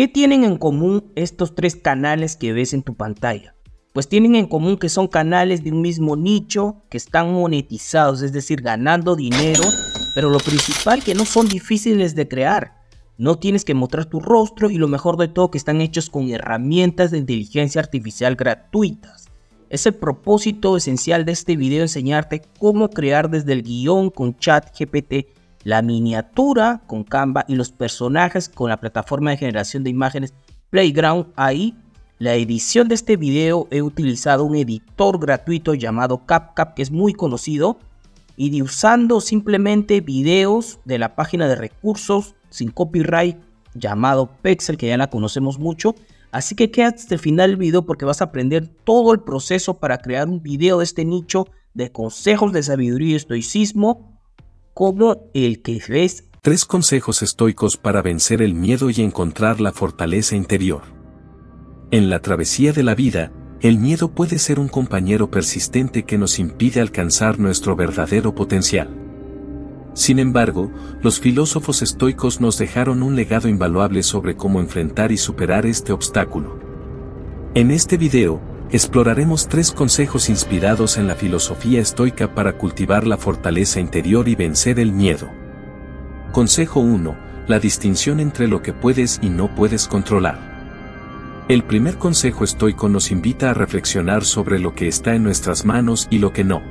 ¿Qué tienen en común estos tres canales que ves en tu pantalla? Pues tienen en común que son canales de un mismo nicho, que están monetizados, es decir, ganando dinero, pero lo principal que no son difíciles de crear. No tienes que mostrar tu rostro y lo mejor de todo que están hechos con herramientas de inteligencia artificial gratuitas. Es el propósito esencial de este video enseñarte cómo crear desde el guión con chat GPT la miniatura con Canva y los personajes con la plataforma de generación de imágenes Playground AI. La edición de este video he utilizado un editor gratuito llamado CapCap que es muy conocido y de usando simplemente videos de la página de recursos sin copyright llamado Pexel que ya la conocemos mucho. Así que quédate hasta el final del video porque vas a aprender todo el proceso para crear un video de este nicho de consejos de sabiduría y estoicismo Cobro el que ves. Tres consejos estoicos para vencer el miedo y encontrar la fortaleza interior. En la travesía de la vida, el miedo puede ser un compañero persistente que nos impide alcanzar nuestro verdadero potencial. Sin embargo, los filósofos estoicos nos dejaron un legado invaluable sobre cómo enfrentar y superar este obstáculo. En este video, exploraremos tres consejos inspirados en la filosofía estoica para cultivar la fortaleza interior y vencer el miedo. Consejo 1. La distinción entre lo que puedes y no puedes controlar. El primer consejo estoico nos invita a reflexionar sobre lo que está en nuestras manos y lo que no.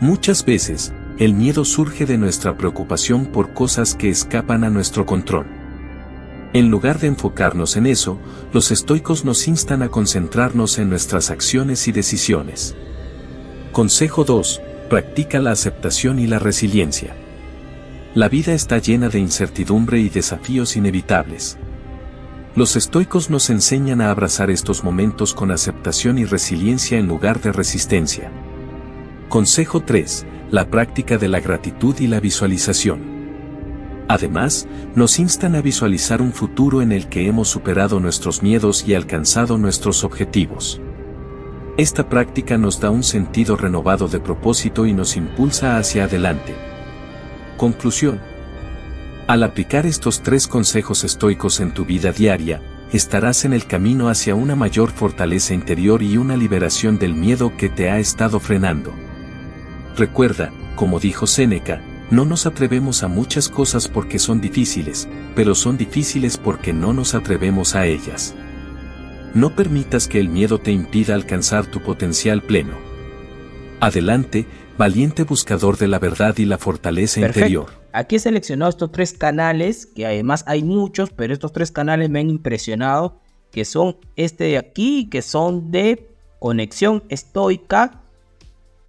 Muchas veces, el miedo surge de nuestra preocupación por cosas que escapan a nuestro control. En lugar de enfocarnos en eso, los estoicos nos instan a concentrarnos en nuestras acciones y decisiones. Consejo 2. Practica la aceptación y la resiliencia. La vida está llena de incertidumbre y desafíos inevitables. Los estoicos nos enseñan a abrazar estos momentos con aceptación y resiliencia en lugar de resistencia. Consejo 3. La práctica de la gratitud y la visualización. Además, nos instan a visualizar un futuro en el que hemos superado nuestros miedos y alcanzado nuestros objetivos. Esta práctica nos da un sentido renovado de propósito y nos impulsa hacia adelante. Conclusión. Al aplicar estos tres consejos estoicos en tu vida diaria, estarás en el camino hacia una mayor fortaleza interior y una liberación del miedo que te ha estado frenando. Recuerda, como dijo Séneca, no nos atrevemos a muchas cosas porque son difíciles, pero son difíciles porque no nos atrevemos a ellas. No permitas que el miedo te impida alcanzar tu potencial pleno. Adelante, valiente buscador de la verdad y la fortaleza interior. Aquí he seleccionado estos tres canales, que además hay muchos, pero estos tres canales me han impresionado, que son este de aquí, que son de conexión estoica,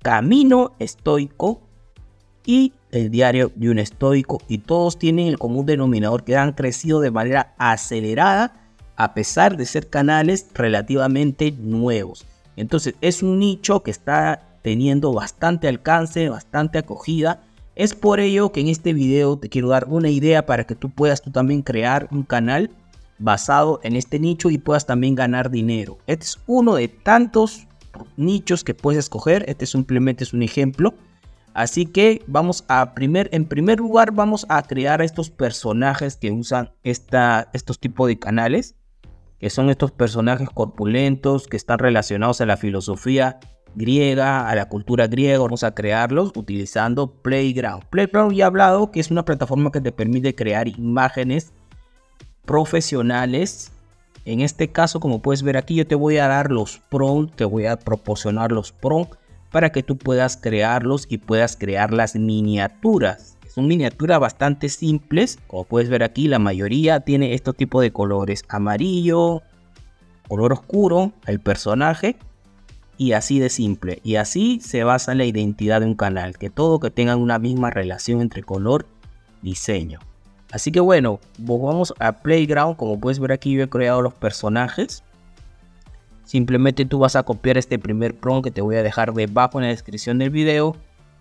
camino estoico y el eh, diario de un estoico y todos tienen el común denominador que han crecido de manera acelerada a pesar de ser canales relativamente nuevos. Entonces es un nicho que está teniendo bastante alcance, bastante acogida. Es por ello que en este video te quiero dar una idea para que tú puedas tú también crear un canal basado en este nicho y puedas también ganar dinero. Este es uno de tantos nichos que puedes escoger. Este simplemente es un ejemplo Así que vamos a primer, en primer lugar vamos a crear estos personajes que usan esta, estos tipos de canales, que son estos personajes corpulentos que están relacionados a la filosofía griega, a la cultura griega. Vamos a crearlos utilizando Playground. Playground ya he hablado que es una plataforma que te permite crear imágenes profesionales. En este caso, como puedes ver aquí, yo te voy a dar los prompts, te voy a proporcionar los prompts para que tú puedas crearlos y puedas crear las miniaturas. Son miniaturas bastante simples, como puedes ver aquí la mayoría tiene estos tipos de colores, amarillo, color oscuro, el personaje y así de simple. Y así se basa en la identidad de un canal, que todo que tenga una misma relación entre color diseño. Así que bueno, vamos a Playground, como puedes ver aquí yo he creado los personajes Simplemente tú vas a copiar este primer prompt que te voy a dejar debajo en la descripción del video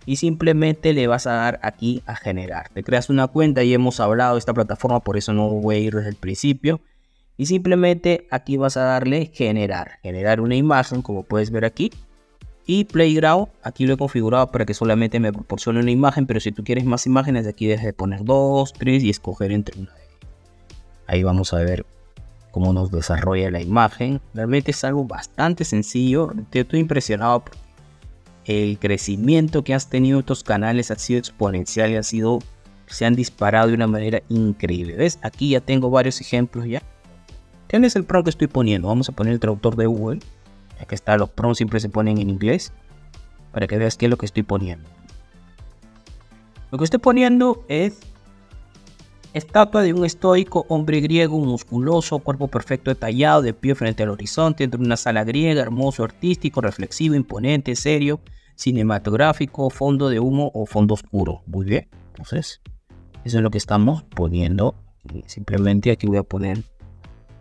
y simplemente le vas a dar aquí a generar. Te creas una cuenta y hemos hablado de esta plataforma, por eso no voy a ir desde el principio. Y simplemente aquí vas a darle generar, generar una imagen como puedes ver aquí. Y Playground, aquí lo he configurado para que solamente me proporcione una imagen, pero si tú quieres más imágenes, aquí dejes de poner dos, tres y escoger entre una de ellas. Ahí vamos a ver cómo nos desarrolla la imagen. Realmente es algo bastante sencillo. estoy impresionado por el crecimiento que has tenido estos canales ha sido exponencial y ha sido se han disparado de una manera increíble. ¿Ves? Aquí ya tengo varios ejemplos ya. es el pro que estoy poniendo. Vamos a poner el traductor de Google. Aquí está, los prom siempre se ponen en inglés. Para que veas qué es lo que estoy poniendo. Lo que estoy poniendo es Estatua de un estoico hombre griego musculoso, cuerpo perfecto detallado, de pie frente al horizonte, entre una sala griega, hermoso, artístico, reflexivo, imponente, serio, cinematográfico, fondo de humo o fondo oscuro. Muy bien, entonces, eso es lo que estamos poniendo. Simplemente aquí voy a poner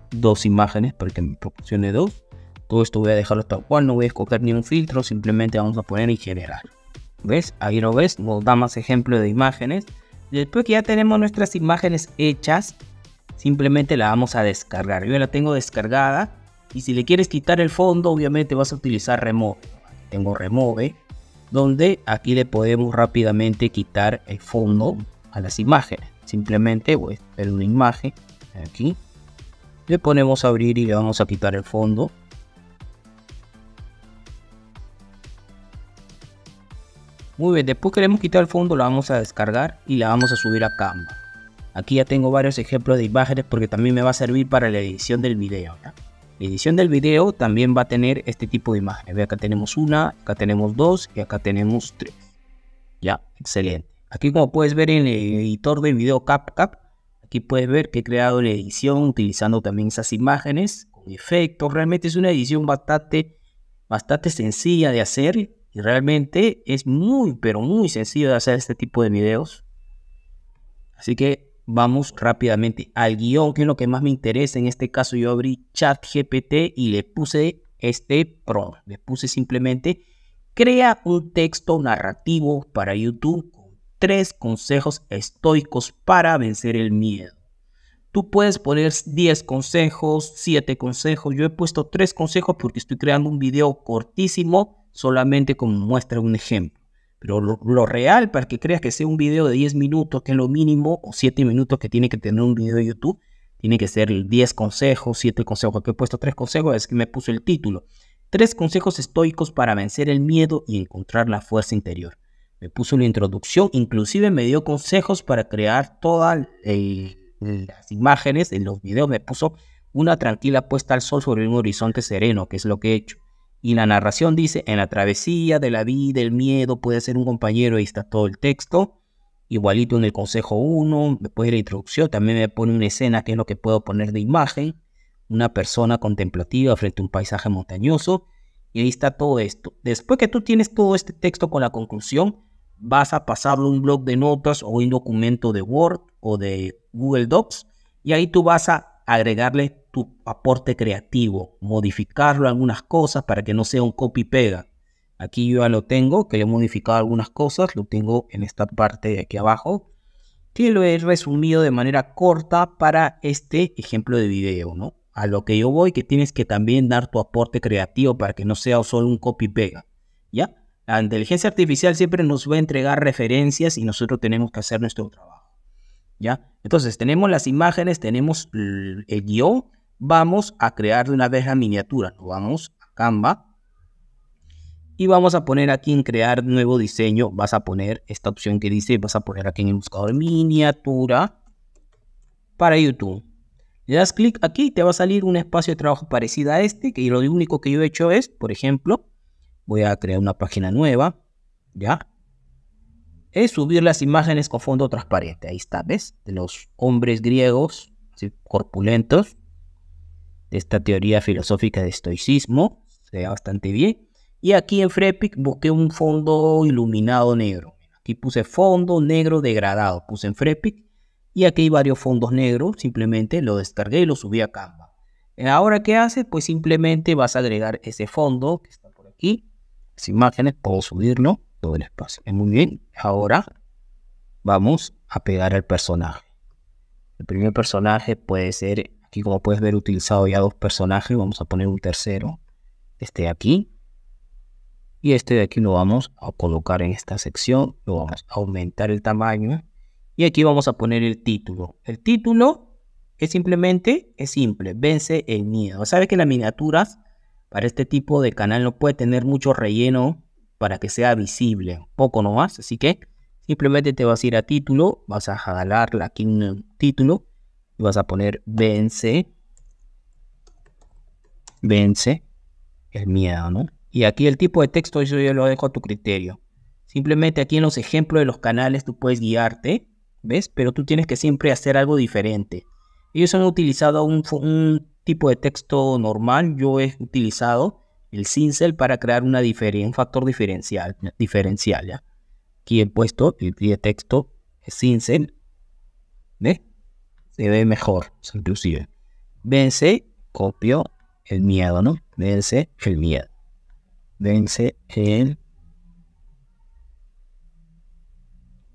dos imágenes para que me proporcione dos. Todo esto voy a dejarlo tal cual, no voy a escoger ni un filtro, simplemente vamos a poner y generar. ¿Ves? Ahí lo ves, nos da más ejemplo de imágenes. Después que ya tenemos nuestras imágenes hechas, simplemente la vamos a descargar. Yo la tengo descargada. Y si le quieres quitar el fondo, obviamente vas a utilizar Remove. Tengo Remove, donde aquí le podemos rápidamente quitar el fondo a las imágenes. Simplemente voy a hacer una imagen aquí. Le ponemos abrir y le vamos a quitar el fondo. Muy bien, después que le hemos quitado el fondo la vamos a descargar y la vamos a subir a Canva. Aquí ya tengo varios ejemplos de imágenes porque también me va a servir para la edición del video. La edición del video también va a tener este tipo de imágenes. acá tenemos una, acá tenemos dos y acá tenemos tres. Ya, excelente. Aquí como puedes ver en el editor de video CapCap, aquí puedes ver que he creado la edición utilizando también esas imágenes con efectos. Realmente es una edición bastante, bastante sencilla de hacer y realmente es muy, pero muy sencillo de hacer este tipo de videos. Así que vamos rápidamente al guión, que es lo que más me interesa. En este caso yo abrí ChatGPT y le puse este prompt. Le puse simplemente, crea un texto narrativo para YouTube con tres consejos estoicos para vencer el miedo. Tú puedes poner 10 consejos, 7 consejos. Yo he puesto 3 consejos porque estoy creando un video cortísimo solamente como muestra un ejemplo. Pero lo, real para que creas que sea un video de 10 minutos, que es lo mínimo, o 7 minutos que tiene que tener un video de YouTube, tiene que ser 10 consejos, 7 consejos. Aquí he puesto 3 consejos, es que me puso el título. 3 consejos estoicos para vencer el miedo y encontrar la fuerza interior. Me puso la introducción, inclusive me dio consejos para crear toda el Mm. las imágenes, en los videos me puso una tranquila puesta al sol sobre un horizonte sereno, que es lo que he hecho. Y la narración dice, en la travesía de la vida, el miedo puede ser un compañero, ahí está todo el texto. Igualito en el consejo 1, después de la introducción, también me pone una escena que es lo que puedo poner de imagen. Una persona contemplativa frente a un paisaje montañoso. Y ahí está todo esto. Después que tú tienes todo este texto con la conclusión, vas a pasarlo un blog de notas o un documento de Word o de Google Docs y ahí tú vas a agregarle tu aporte creativo, modificarlo algunas cosas para que no sea un copy pega. Aquí yo ya lo tengo, que le he modificado algunas cosas, lo tengo en esta parte de aquí abajo, que lo he resumido de manera corta para este ejemplo de video, ¿no? A lo que yo voy, que tienes que también dar tu aporte creativo para que no sea solo un copy pega, ¿ya? La inteligencia artificial siempre nos va a entregar referencias y nosotros tenemos que hacer nuestro trabajo. ¿Ya? Entonces, tenemos las imágenes, tenemos el guión, vamos a crear de una vez la miniatura. Nos vamos a Canva y vamos a poner aquí en crear nuevo diseño. Vas a poner esta opción que dice, vas a poner aquí en el buscador miniatura para YouTube. Le das clic aquí y te va a salir un espacio de trabajo parecido a este, que lo único que yo he hecho es, por ejemplo, Voy a crear una página nueva, ¿ya? Es subir las imágenes con fondo transparente. Ahí está, ¿ves? De los hombres griegos, corpulentos, de esta teoría filosófica de estoicismo. Se ve bastante bien. Y aquí en Frepic busqué un fondo iluminado negro. Aquí puse fondo negro degradado. Puse en Frepic Y aquí hay varios fondos negros. Simplemente lo descargué y lo subí a Canva. Eh, ahora, ¿qué haces? Pues simplemente vas a agregar ese fondo que está por aquí las imágenes, puedo subirlo todo el espacio. Muy bien, ahora vamos a pegar al personaje. El primer personaje puede ser, aquí como puedes ver, utilizado ya dos personajes. Vamos a poner un tercero, este de aquí. Y este de aquí lo vamos a colocar en esta sección. Lo vamos a aumentar el tamaño. Y aquí vamos a poner el título. El título es simplemente, es simple, vence el miedo. Sabes que las miniaturas para este tipo de canal no puede tener mucho relleno para que sea visible, poco nomás, así que simplemente te vas a ir a título, vas a jalar aquí un título y vas a poner vence, vence el miedo, ¿no? Y aquí el tipo de texto eso yo lo dejo a tu criterio. Simplemente aquí en los ejemplos de los canales tú puedes guiarte, ¿ves? Pero tú tienes que siempre hacer algo diferente. Ellos han utilizado un tipo de texto normal, yo he utilizado el cincel para crear una un factor diferencial. diferencial ¿ya? Aquí he puesto el de texto cincel. Se ve mejor, inclusive. Vence, copio el miedo, ¿no? Vence el miedo. Vence el...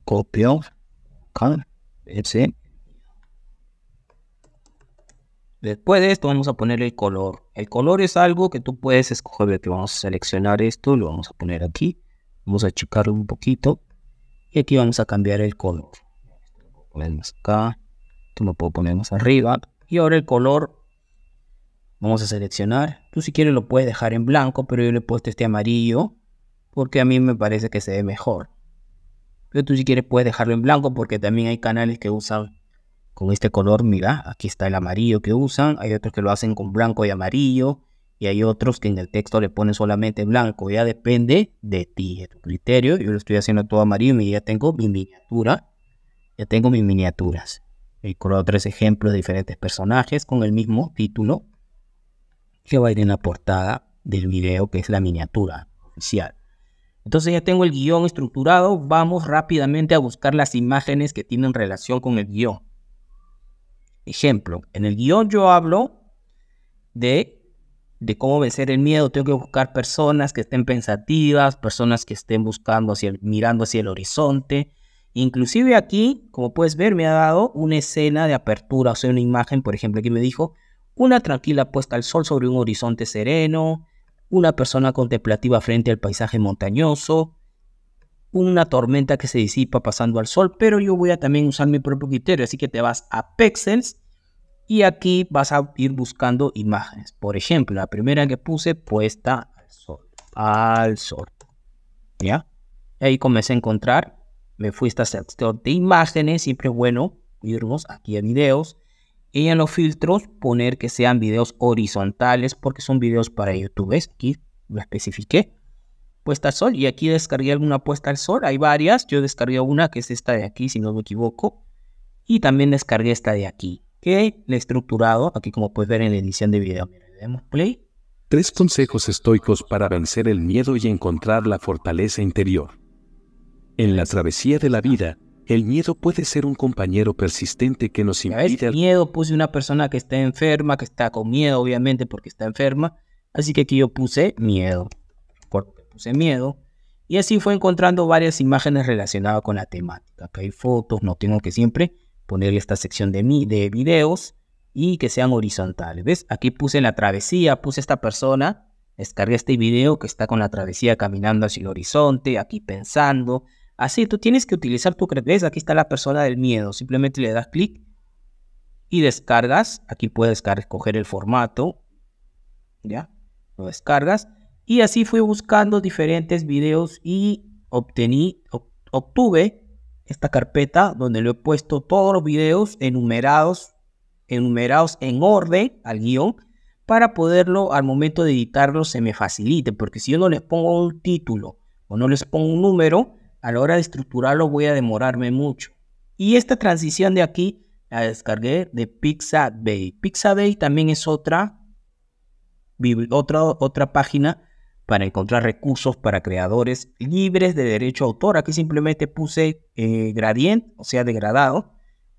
Copio. Vence Después de esto vamos a poner el color. El color es algo que tú puedes escoger, que vamos a seleccionar esto, lo vamos a poner aquí. Vamos a checarlo un poquito. Y aquí vamos a cambiar el color. Ponemos acá. Esto lo puedo poner más arriba. Y ahora el color vamos a seleccionar. Tú si quieres lo puedes dejar en blanco, pero yo le he puesto este amarillo porque a mí me parece que se ve mejor. Pero tú si quieres puedes dejarlo en blanco porque también hay canales que usan con este color, mira, aquí está el amarillo que usan, hay otros que lo hacen con blanco y amarillo, y hay otros que en el texto le ponen solamente blanco, ya depende de ti, de tu criterio, yo lo estoy haciendo todo amarillo y ya tengo mi miniatura, ya tengo mis miniaturas. He colado tres ejemplos de diferentes personajes con el mismo título que va a ir en la portada del video que es la miniatura oficial. Entonces ya tengo el guión estructurado, vamos rápidamente a buscar las imágenes que tienen relación con el guión. Ejemplo, en el guión yo hablo de, cómo vencer el miedo. Tengo que buscar personas que estén pensativas, personas que estén buscando hacia el, mirando hacia el horizonte. Inclusive aquí, como puedes ver, me ha dado una escena de apertura, o sea, una imagen, por ejemplo, que me dijo una tranquila puesta al sol sobre un horizonte sereno, una persona contemplativa frente al paisaje montañoso, una tormenta que se disipa pasando al sol, pero yo voy a también usar mi propio criterio, así que te vas a Pexels y aquí vas a ir buscando imágenes. Por ejemplo, la primera que puse puesta al sol, al sol. ¿Ya? Ahí comencé a encontrar, me fui a esta sección de imágenes, siempre es bueno irnos aquí a videos y en los filtros poner que sean videos horizontales porque son videos para YouTube, Aquí lo especifiqué puesta al sol. Y aquí descargué alguna puesta al sol. Hay varias. Yo descargué una que es esta de aquí, si no me equivoco. Y también descargué esta de aquí, que la he estructurado aquí como puedes ver en la edición de video. play. Tres consejos estoicos para vencer el miedo y encontrar la fortaleza interior. En la travesía de la vida, el miedo puede ser un compañero persistente que nos impide... El miedo puse una persona que está enferma, que está con miedo obviamente porque está enferma, así que aquí yo puse miedo puse miedo. Y así fue encontrando varias imágenes relacionadas con la temática. que hay fotos, no tengo que siempre poner esta sección de, de videos y que sean horizontales. ¿Ves? Aquí puse la travesía, puse esta persona, descargué este video que está con la travesía caminando hacia el horizonte, aquí pensando. Así, tú tienes que utilizar tu creatividad. Aquí está la persona del miedo. Simplemente le das clic y descargas. Aquí puedes escoger el formato. ¿Ya? Lo descargas y así fui buscando diferentes videos y obtuve esta carpeta donde le he puesto todos los videos enumerados, enumerados en orden al guión para poderlo al momento de editarlo se me facilite, porque si yo no les pongo un título o no les pongo un número, a la hora de estructurarlo voy a demorarme mucho. Y esta transición de aquí la descargué de Pixabay. Pixabay también es otra, otra, otra página para encontrar recursos para creadores libres de derecho a autor. Aquí simplemente puse eh, gradient, o sea, degradado.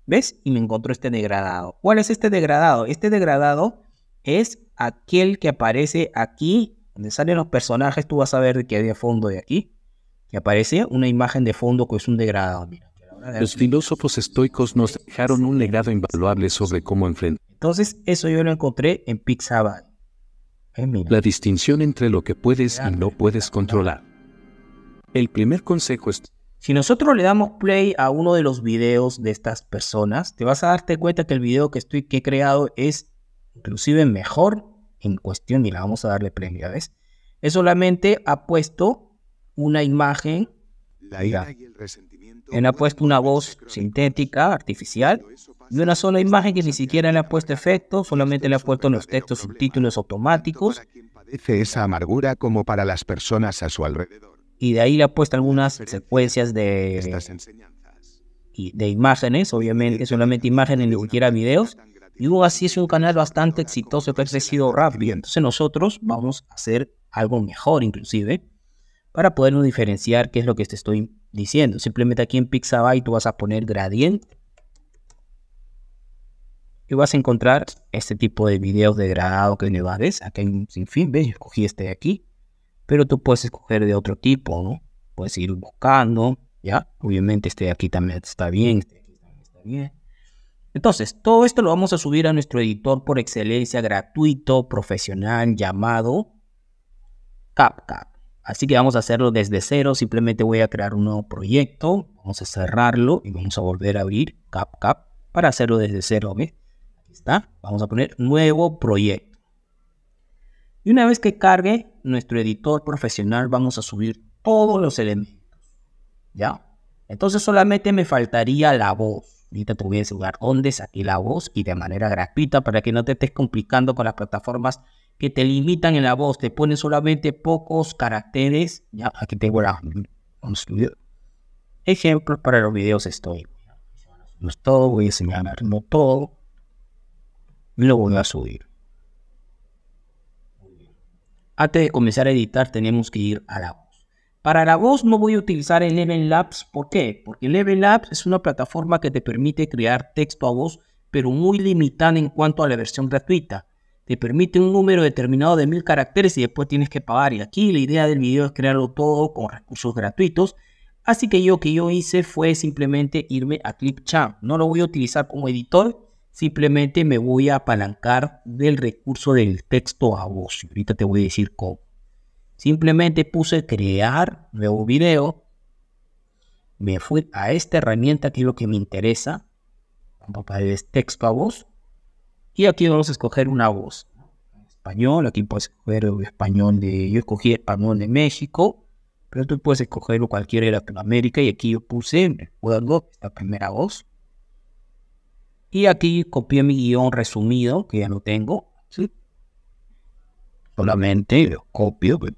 ¿Ves? Y me encontró este degradado. ¿Cuál es este degradado? Este degradado es aquel que aparece aquí, donde salen los personajes, tú vas a ver que hay de fondo de aquí, que aparece una imagen de fondo que es un degradado. los filósofos estoicos nos dejaron un legado invaluable sobre cómo enfrentar. Entonces, eso yo lo encontré en Pixabay. La distinción entre lo que puedes y no puedes controlar. El primer consejo es... Si nosotros le damos play a uno de los videos de estas personas, te vas a darte cuenta que el video que, estoy, que he creado es inclusive mejor en cuestión y la vamos a darle play, ¿ya ves? Es solamente ha puesto una imagen. La él ha puesto una voz sintética, artificial, y una sola imagen que ni siquiera le ha puesto efecto, solamente le ha puesto los textos subtítulos automáticos. esa amargura como para las personas a su alrededor. Y de ahí le ha puesto algunas secuencias de, de imágenes, obviamente solamente imágenes, ni siquiera videos. Y así es un canal bastante exitoso que ha crecido rápido. Entonces nosotros vamos a hacer algo mejor inclusive para podernos diferenciar qué es lo que te estoy diciendo. Simplemente aquí en Pixabay tú vas a poner gradiente y vas a encontrar este tipo de videos de gradado que me acá Aquí hay un sinfín, ¿ves? Yo escogí este de aquí, pero tú puedes escoger de otro tipo, ¿no? Puedes ir buscando, ¿ya? Obviamente este de aquí también está bien, este de aquí también está bien. Entonces, todo esto lo vamos a subir a nuestro editor por excelencia gratuito, profesional, llamado CapCap. Así que vamos a hacerlo desde cero. Simplemente voy a crear un nuevo proyecto. Vamos a cerrarlo y vamos a volver a abrir CapCap para hacerlo desde cero. Aquí está. Vamos a poner nuevo proyecto. Y una vez que cargue nuestro editor profesional, vamos a subir todos los elementos. ¿Ya? Entonces solamente me faltaría la voz. Ahorita te voy a enseñar dónde saqué la voz y de manera gratuita para que no te estés complicando con las plataformas que te limitan en la voz, te ponen solamente pocos caracteres. Ya, ah, aquí tengo ejemplos para los videos estoy. No es todo, voy a enseñar, no todo. Lo voy a subir. Antes de comenzar a editar tenemos que ir a la voz. Para la voz no voy a utilizar el Labs. ¿Por qué? Porque Level Labs es una plataforma que te permite crear texto a voz, pero muy limitada en cuanto a la versión gratuita te permite un número determinado de mil caracteres y después tienes que pagar. Y aquí la idea del video es crearlo todo con recursos gratuitos. Así que yo que yo hice fue simplemente irme a Clipchamp. No lo voy a utilizar como editor, simplemente me voy a apalancar del recurso del texto a voz. Y Ahorita te voy a decir cómo. Simplemente puse crear nuevo video. Me fui a esta herramienta que es lo que me interesa. Vamos a texto a voz. Y aquí vamos a escoger una voz. Español, aquí puedes escoger español de... Yo escogí español de México, pero tú puedes escogerlo cualquiera de Latinoamérica y aquí yo puse en esta primera voz. Y aquí copié mi guión resumido, que ya no tengo. Solamente lo copio. Pues.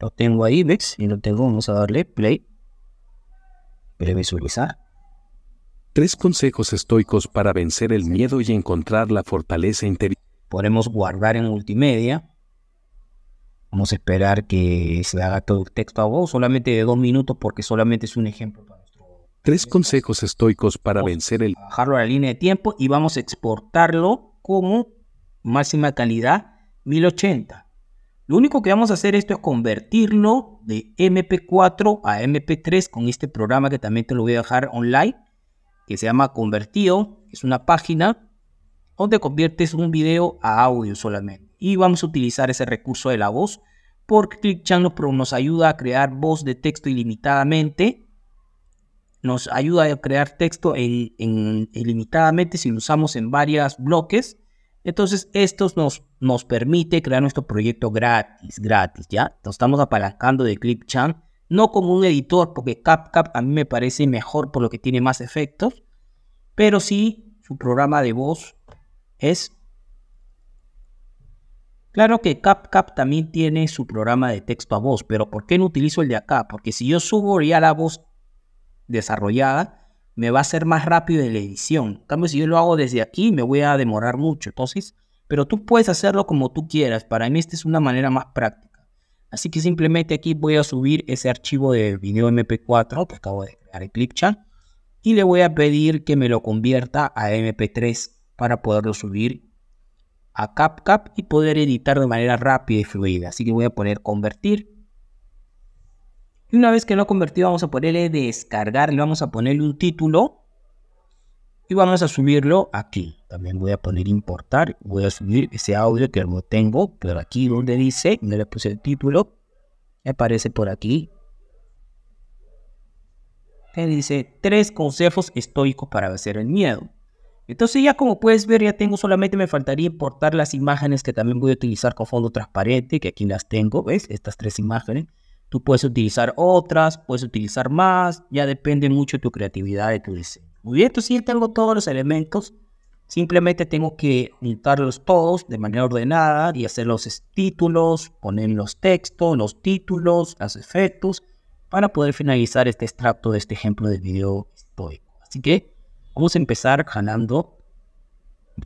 Lo tengo ahí, ¿ves? Y lo tengo, vamos a darle play. previsualizar visualizar. Tres consejos estoicos para vencer el miedo y encontrar la fortaleza interior. Podemos guardar en multimedia. Vamos a esperar que se haga todo el texto a voz, solamente de dos minutos, porque solamente es un ejemplo para nuestro. Tres consejos estoicos para vencer el. A bajarlo a la línea de tiempo y vamos a exportarlo como máxima calidad 1080. Lo único que vamos a hacer esto es convertirlo de MP4 a MP3 con este programa que también te lo voy a dejar online que se llama Convertido, es una página donde conviertes un video a audio solamente. Y vamos a utilizar ese recurso de la voz porque ClipChamp nos ayuda a crear voz de texto ilimitadamente. Nos ayuda a crear texto en, ilimitadamente si lo usamos en varios bloques. Entonces, esto nos, nos permite crear nuestro proyecto gratis, gratis, ¿ya? estamos apalancando de ClipChamp no como un editor, porque CapCap a mí me parece mejor por lo que tiene más efectos, pero sí su programa de voz es... Claro que CapCap también tiene su programa de texto a voz, pero ¿por qué no utilizo el de acá? Porque si yo subo ya la voz desarrollada, me va a ser más rápido en la edición. En cambio, si yo lo hago desde aquí, me voy a demorar mucho. Entonces, pero tú puedes hacerlo como tú quieras. Para mí esta es una manera más práctica. Así que simplemente aquí voy a subir ese archivo de video MP4 que acabo de crear en ClipChat y le voy a pedir que me lo convierta a MP3 para poderlo subir a CapCap y poder editar de manera rápida y fluida. Así que voy a poner convertir. Y una vez que lo ha convertido vamos a ponerle descargar, le vamos a ponerle un título y vamos a subirlo aquí. También voy a poner importar, voy a subir ese audio que no tengo, pero aquí donde dice, no le puse el título, aparece por aquí. Que dice, tres consejos estoicos para vencer el miedo. Entonces ya como puedes ver, ya tengo solamente, me faltaría importar las imágenes que también voy a utilizar con fondo transparente, que aquí las tengo, ¿ves? Estas tres imágenes. Tú puedes utilizar otras, puedes utilizar más, ya depende mucho de tu creatividad, de tu diseño. Muy bien, entonces ya tengo todos los elementos. Simplemente tengo que juntarlos todos de manera ordenada y hacer los títulos, poner los textos, los títulos, los efectos, para poder finalizar este extracto de este ejemplo de video histórico. Así que vamos a empezar jalando.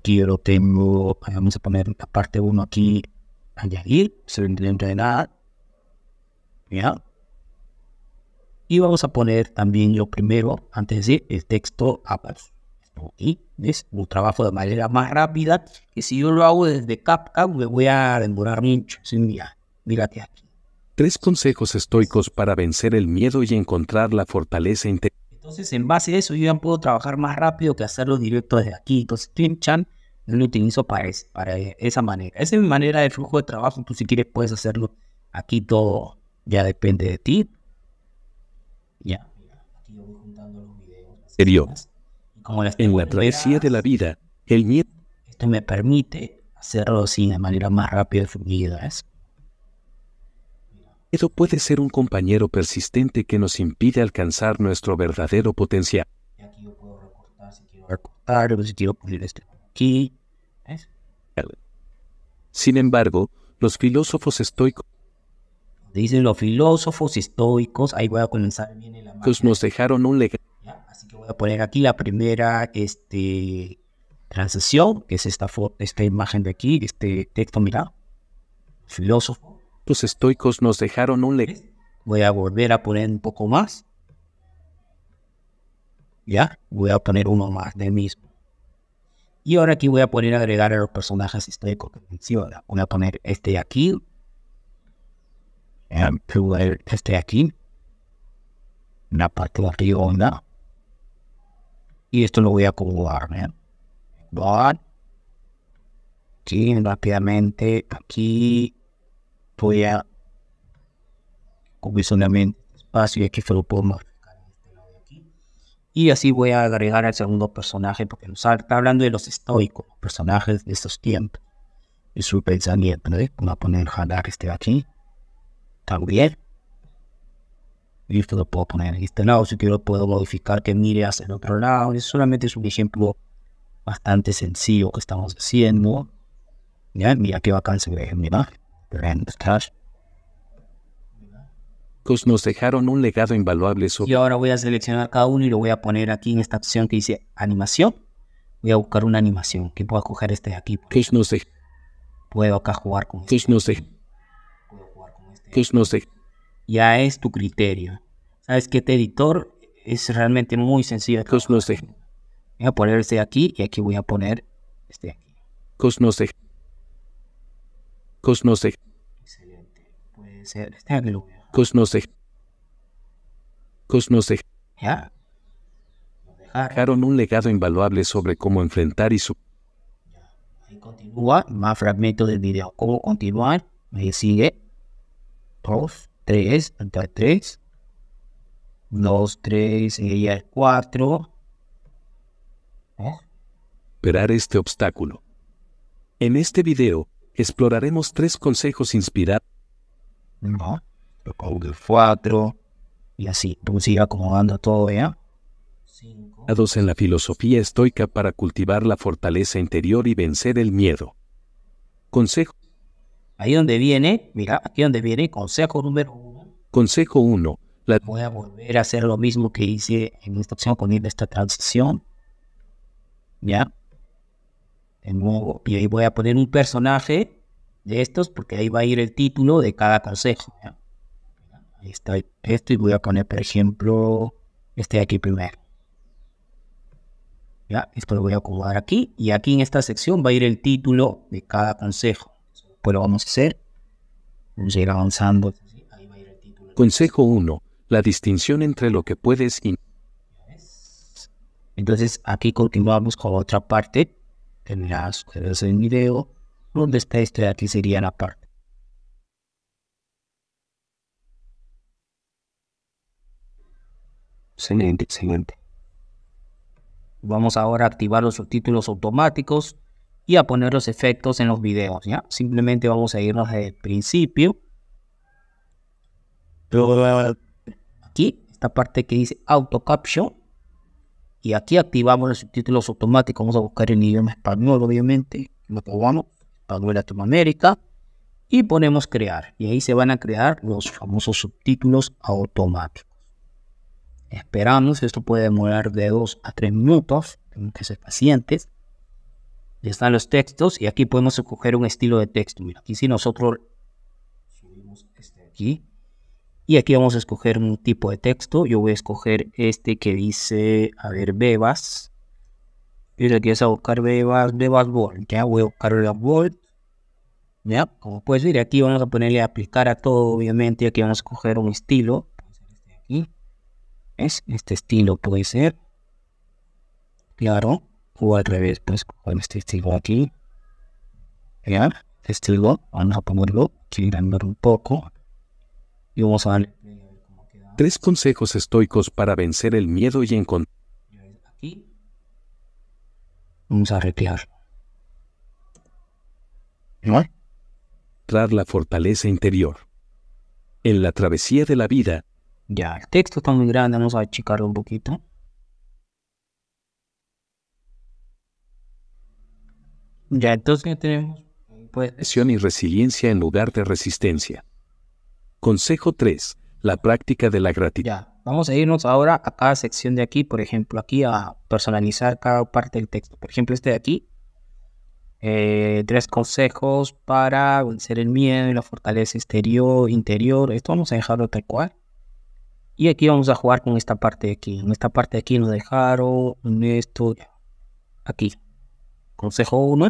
lo tengo, vamos a poner la parte 1 aquí, añadir, sobre de nada. Ya. Y vamos a poner también yo primero, antes de decir, el texto Apps. Y es un trabajo de manera más rápida. que si yo lo hago desde CapCut, me voy a demorar mucho. Sin día, dígate aquí. Tres consejos estoicos para vencer el miedo y encontrar la fortaleza interior. Entonces, en base a eso, yo ya puedo trabajar más rápido que hacerlo directo desde aquí. Entonces, Chan lo utilizo para, para esa manera. Esa es mi manera de flujo de trabajo. Tú, si quieres, puedes hacerlo aquí todo. Ya depende de ti. exterior. Como las en la travesía de la vida, el miedo... Esto me permite hacerlo sin de manera más rápida y Eso puede ser un compañero persistente que nos impide alcanzar nuestro verdadero potencial. aquí yo puedo recortar si quiero recortar pues, si quiero este aquí. Sin embargo, los filósofos estoicos dicen los filósofos estoicos, ahí voy a comenzar bien nos dejaron un legado voy a poner aquí la primera este, transición, que es esta, esta imagen de aquí, este texto, mira, filósofo. Los estoicos nos dejaron un leg. Voy a volver a poner un poco más. Ya, voy a poner uno más del mismo. Y ahora aquí voy a poner agregar a los personajes estoicos. menciona voy a poner este aquí. Em, este aquí. Una parte arriba, y esto lo voy a acomodar. ¿eh? But, sí, rápidamente aquí voy a comisionamiento espacio y aquí se lo puedo este y así voy a agregar al segundo personaje porque nos está hablando de los estoicos, personajes de estos tiempos y su pensamiento. ¿eh? Voy a poner jalar este aquí también y esto lo puedo poner en este lado, si quiero puedo modificar que mire hacia el otro lado, y solamente es un ejemplo bastante sencillo que estamos haciendo. ¿Ya? Mira qué bacán se ve, mira. Pues nos dejaron un legado invaluable. Y ahora voy a seleccionar cada uno y lo voy a poner aquí en esta opción que dice animación. Voy a buscar una animación que pueda coger este de aquí. Que sé Puedo acá jugar con este. Que nos Puedo jugar con este ya es tu criterio. Sabes que este editor es realmente muy sencillo. sé Voy a poner este aquí y aquí voy a poner este aquí. Cosmose. Cosmos. Excelente. Puede ser este ángulo. Cosnose. cosmos Ya. Dejaron un legado invaluable sobre cómo enfrentar y su. Ahí continúa. Más fragmento del video. Cómo continuar. Me sigue. Prof. 3, 3, 2, 3, y 4. ¿Eh? Superar este obstáculo. En este video, exploraremos tres consejos inspirados. 4, y así, pues sigue acomodando todo, ¿ya? Dados en la filosofía estoica para cultivar la fortaleza interior y vencer el miedo. Consejo Ahí donde viene, mira, aquí donde viene, consejo número uno. Consejo uno. Voy a volver a hacer lo mismo que hice en esta opción con esta transición. ¿Ya? Tengo Y ahí voy a poner un personaje de estos porque ahí va a ir el título de cada consejo. Ahí está esto y voy a poner, por ejemplo, este de aquí primero. ¿Ya? Esto lo voy a acomodar aquí y aquí en esta sección va a ir el título de cada consejo pues lo vamos a hacer. Vamos a ir avanzando. Consejo 1. La distinción entre lo que puedes y... Entonces aquí continuamos con otra parte. Tendrás el video donde está este aquí sería la parte. Excelente, excelente. Vamos ahora a activar los subtítulos automáticos y a poner los efectos en los videos, ¿ya? Simplemente vamos a irnos desde el principio. Aquí, esta parte que dice Auto Caption. Y aquí activamos los subtítulos automáticos. Vamos a buscar en idioma español, obviamente. Lo probamos. Español Latinoamérica. Y ponemos crear. Y ahí se van a crear los famosos subtítulos automáticos. Esperamos. Esto puede demorar de 2 a 3 minutos. Tenemos que ser pacientes están los textos y aquí podemos escoger un estilo de texto. Mira, aquí si nosotros subimos este aquí y aquí vamos a escoger un tipo de texto. Yo voy a escoger este que dice, a ver, bebas. Y aquí es a buscar bebas, bebas Ya voy a buscar la Ya, como puedes ver, aquí vamos a ponerle aplicar a todo, obviamente. Aquí vamos a escoger un estilo. Este aquí. es Este estilo puede ser. Claro o al revés, pues con este estilo aquí, ¿ya? Este estilo, vamos a ponerlo, girándolo un poco y vamos a darle. Tres consejos estoicos para vencer el miedo y encontrar. Aquí. Vamos a replicar. ¿No? la fortaleza interior. En la travesía de la vida. Ya, el texto está muy grande, vamos a achicarlo un poquito. Ya, entonces tenemos presión y resiliencia en lugar de resistencia. Consejo 3. La práctica de la gratitud. vamos a irnos ahora a cada sección de aquí, por ejemplo, aquí a personalizar cada parte del texto. Por ejemplo, este de aquí. Eh, tres consejos para vencer el miedo y la fortaleza exterior, interior. Esto vamos a dejarlo tal cual. Y aquí vamos a jugar con esta parte de aquí. En esta parte de aquí nos dejaron esto aquí consejo 1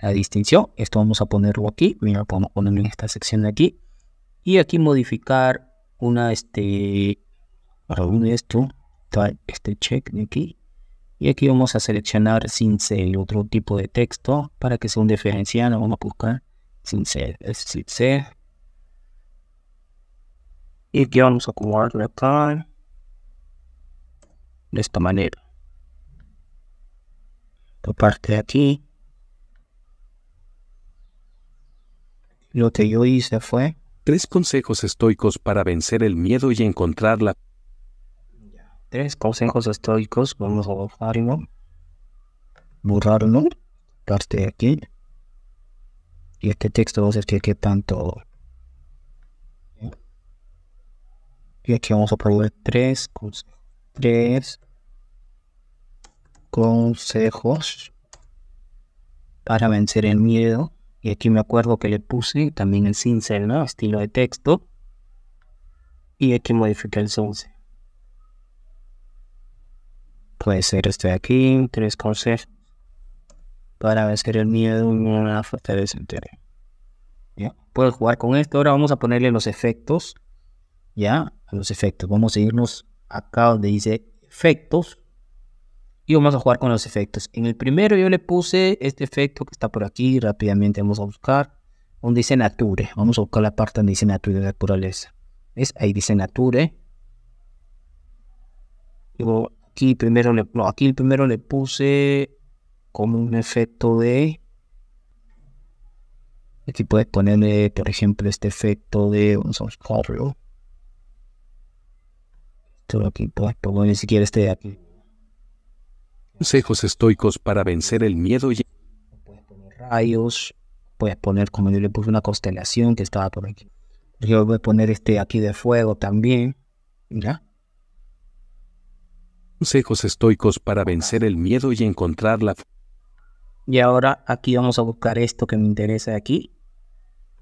La distinción, esto vamos a ponerlo aquí, mira, podemos ponerlo en esta sección de aquí. Y aquí modificar una, este, de esto, este check de aquí. Y aquí vamos a seleccionar sin y otro tipo de texto, para que sea un diferencial, vamos a buscar sin ser, es sin Y aquí vamos a acumular acá, de esta manera tu parte de aquí. Lo que yo hice fue... Tres consejos estoicos para vencer el miedo y encontrar la... Tres consejos estoicos, vamos a borrarlo. Borrarlo, parte de aquí. Y este texto va a ser que tanto... Y aquí vamos a probar tres consejos. Tres consejos para vencer el miedo. Y aquí me acuerdo que le puse también el cincel, ¿no? Estilo de texto. Y aquí modifica el 11. Puede ser este de aquí, tres consejos para vencer el miedo y una ¿Ya? Puedes jugar con esto. Ahora vamos a ponerle los efectos. ¿Ya? los efectos. Vamos a irnos acá donde dice efectos vamos a jugar con los efectos. En el primero yo le puse este efecto que está por aquí, rápidamente vamos a buscar Un dice Nature. Vamos a buscar la parte donde dice Nature de naturaleza. ¿Ves? Ahí dice Nature. aquí primero le, aquí primero le puse como un efecto de... Aquí puedes ponerle, por ejemplo, este efecto de... Vamos a buscarlo. Esto aquí puedes ni siquiera este de aquí. Consejos estoicos para vencer el miedo. Y... Puedes poner rayos, puedes poner, como yo le puse, una constelación que estaba por aquí. Yo voy a poner este aquí de fuego también. ¿Ya? Consejos estoicos para vencer el miedo y encontrar la... Y ahora aquí vamos a buscar esto que me interesa de aquí.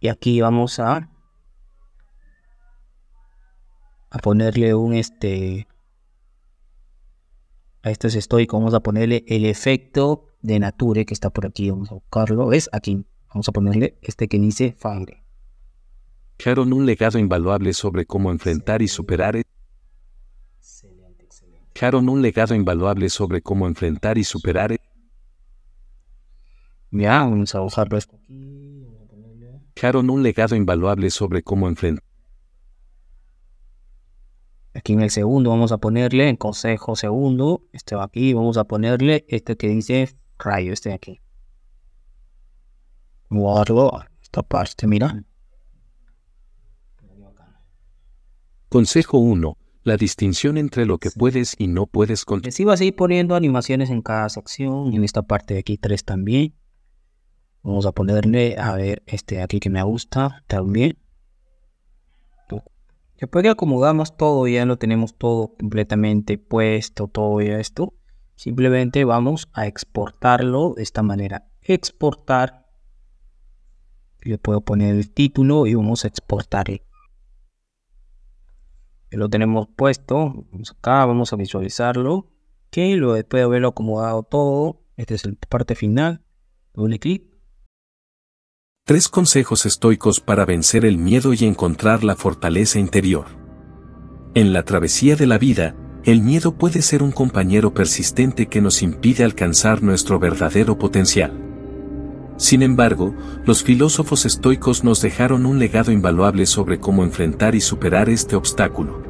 Y aquí vamos a... A ponerle un este a estos estoy vamos a ponerle el efecto de nature que está por aquí. Vamos a buscarlo. es Aquí. Vamos a ponerle este que dice Fagre. Dejaron e- un legado invaluable sobre cómo enfrentar y superar. Excelente, un legado invaluable sobre cómo enfrentar y superar. Ya, vamos a buscarlo. Dejaron un legado invaluable sobre cómo enfrentar. Aquí en el segundo vamos a ponerle, en consejo segundo, este va aquí, vamos a ponerle este que dice rayo, este de aquí. Guardo esta parte, mira. Consejo 1. La distinción entre lo que puedes y no puedes controlar. si vas a ir poniendo animaciones en cada sección, en esta parte de aquí tres también. Vamos a ponerle, a ver, este de aquí que me gusta también. Después que acomodamos todo, ya lo tenemos todo completamente puesto, todo ya esto. Simplemente vamos a exportarlo de esta manera. Exportar. Le puedo poner el título y vamos a exportar Ya lo tenemos puesto. Vamos acá, vamos a visualizarlo. Que lo después de haberlo acomodado todo. Esta es la parte final. Doble clic Tres consejos estoicos para vencer el miedo y encontrar la fortaleza interior. En la travesía de la vida, el miedo puede ser un compañero persistente que nos impide alcanzar nuestro verdadero potencial. Sin embargo, los filósofos estoicos nos dejaron un legado invaluable sobre cómo enfrentar y superar este obstáculo.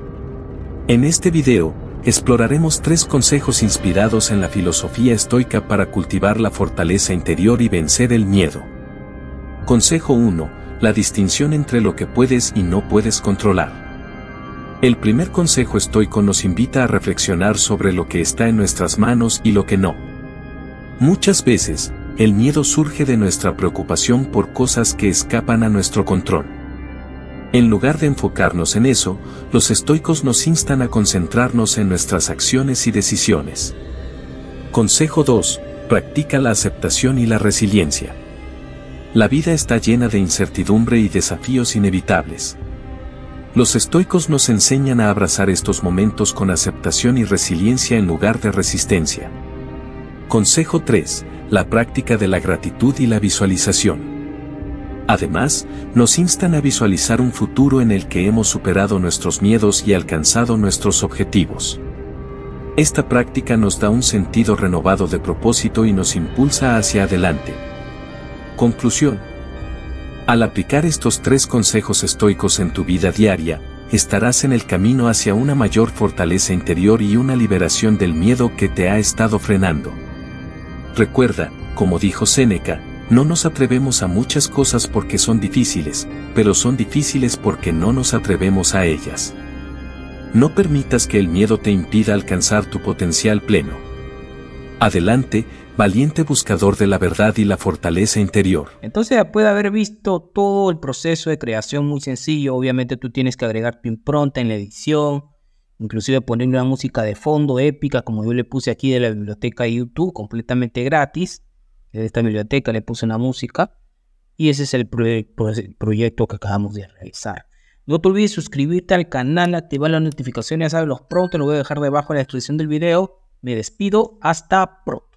En este video, exploraremos tres consejos inspirados en la filosofía estoica para cultivar la fortaleza interior y vencer el miedo. Consejo 1. La distinción entre lo que puedes y no puedes controlar. El primer consejo estoico nos invita a reflexionar sobre lo que está en nuestras manos y lo que no. Muchas veces, el miedo surge de nuestra preocupación por cosas que escapan a nuestro control. En lugar de enfocarnos en eso, los estoicos nos instan a concentrarnos en nuestras acciones y decisiones. Consejo 2. Practica la aceptación y la resiliencia. La vida está llena de incertidumbre y desafíos inevitables. Los estoicos nos enseñan a abrazar estos momentos con aceptación y resiliencia en lugar de resistencia. Consejo 3. La práctica de la gratitud y la visualización. Además, nos instan a visualizar un futuro en el que hemos superado nuestros miedos y alcanzado nuestros objetivos. Esta práctica nos da un sentido renovado de propósito y nos impulsa hacia adelante. Conclusión. Al aplicar estos tres consejos estoicos en tu vida diaria, estarás en el camino hacia una mayor fortaleza interior y una liberación del miedo que te ha estado frenando. Recuerda, como dijo Séneca, no nos atrevemos a muchas cosas porque son difíciles, pero son difíciles porque no nos atrevemos a ellas. No permitas que el miedo te impida alcanzar tu potencial pleno. Adelante, valiente buscador de la verdad y la fortaleza interior. Entonces, puede haber visto todo el proceso de creación muy sencillo. Obviamente tú tienes que agregar tu impronta en la edición, inclusive poner una música de fondo épica, como yo le puse aquí de la biblioteca de YouTube, completamente gratis. De esta biblioteca le puse una música. Y ese es el, proyecto que acabamos de realizar. No te olvides suscribirte al canal, activar las notificaciones, ya sabes, los pronto, lo voy a dejar debajo en la descripción del video me despido. Hasta pronto.